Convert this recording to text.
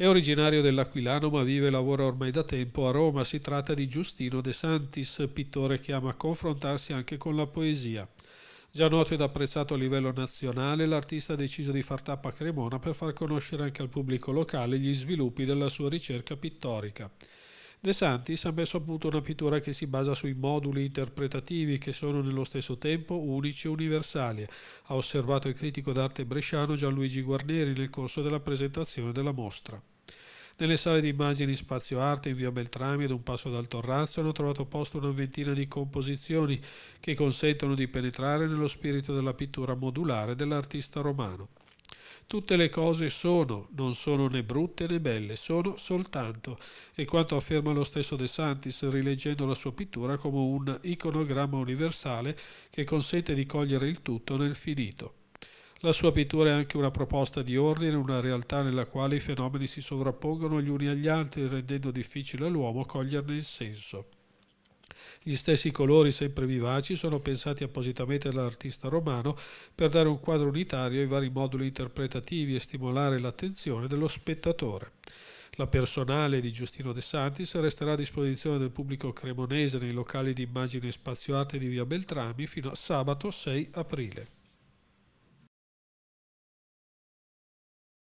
È originario dell'Aquilano ma vive e lavora ormai da tempo a Roma. Si tratta di Giustino De Santis, pittore che ama confrontarsi anche con la poesia. Già noto ed apprezzato a livello nazionale, l'artista ha deciso di far tappa a Cremona per far conoscere anche al pubblico locale gli sviluppi della sua ricerca pittorica. De Santis ha messo a punto una pittura che si basa sui moduli interpretativi che sono nello stesso tempo unici e universali, ha osservato il critico d'arte bresciano Gianluigi Guarneri nel corso della presentazione della mostra. Nelle sale di immagini Spazio Arte in via Beltrami ad un passo dal Torrazzo hanno trovato posto una ventina di composizioni che consentono di penetrare nello spirito della pittura modulare dell'artista romano. Tutte le cose sono, non sono né brutte né belle, sono soltanto, e quanto afferma lo stesso De Santis rileggendo la sua pittura come un iconogramma universale che consente di cogliere il tutto nel finito. La sua pittura è anche una proposta di ordine, una realtà nella quale i fenomeni si sovrappongono gli uni agli altri, rendendo difficile all'uomo coglierne il senso. Gli stessi colori sempre vivaci sono pensati appositamente dall'artista romano per dare un quadro unitario ai vari moduli interpretativi e stimolare l'attenzione dello spettatore. La personale di Giustino De Santis resterà a disposizione del pubblico cremonese nei locali di immagine e spazio arte di via Beltrami fino a sabato 6 aprile.